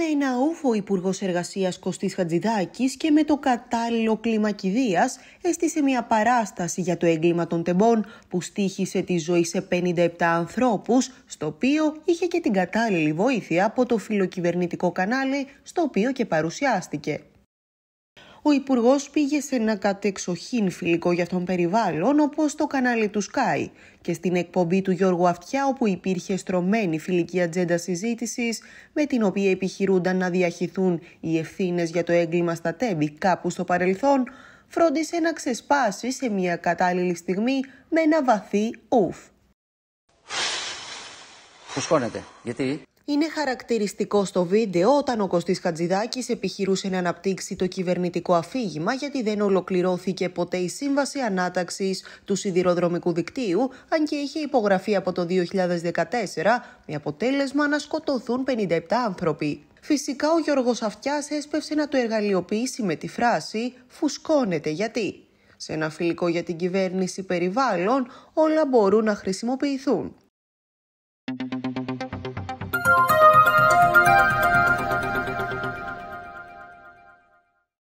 με ένα ούφο Υπουργός Εργασίας Κωστής Χατζηδάκης και με το κατάλληλο κλίμα κηδείας, έστεισε μια παράσταση για το έγκλημα των τεμπών που στήχησε τη ζωή σε 57 ανθρώπους, στο οποίο είχε και την κατάλληλη βοήθεια από το φιλοκυβερνητικό κανάλι, στο οποίο και παρουσιάστηκε ο Υπουργός πήγε σε ένα κατεξοχήν φιλικό για τον περιβάλλον όπως το κανάλι του Sky και στην εκπομπή του Γιώργου Αυτιά όπου υπήρχε στρωμένη φιλική ατζέντα συζήτησης με την οποία επιχειρούνταν να διαχυθούν οι ευθύνες για το έγκλημα στα τέμπη κάπου στο παρελθόν, φρόντισε να ξεσπάσει σε μια κατάλληλη στιγμή με ένα βαθύ ουφ. Φουσκώνεται. Γιατί? Είναι χαρακτηριστικό στο βίντεο όταν ο Κωστής Χατζηδάκης επιχειρούσε να αναπτύξει το κυβερνητικό αφήγημα γιατί δεν ολοκληρώθηκε ποτέ η σύμβαση ανάταξης του σιδηροδρομικού δικτύου αν και είχε υπογραφεί από το 2014 με αποτέλεσμα να σκοτωθούν 57 άνθρωποι. Φυσικά ο Γιώργος Αυτιάς έσπευσε να το εργαλειοποιήσει με τη φράση «φουσκώνεται γιατί». Σε ένα φιλικό για την κυβέρνηση περιβάλλον όλα μπορούν να χρησιμοποιηθούν.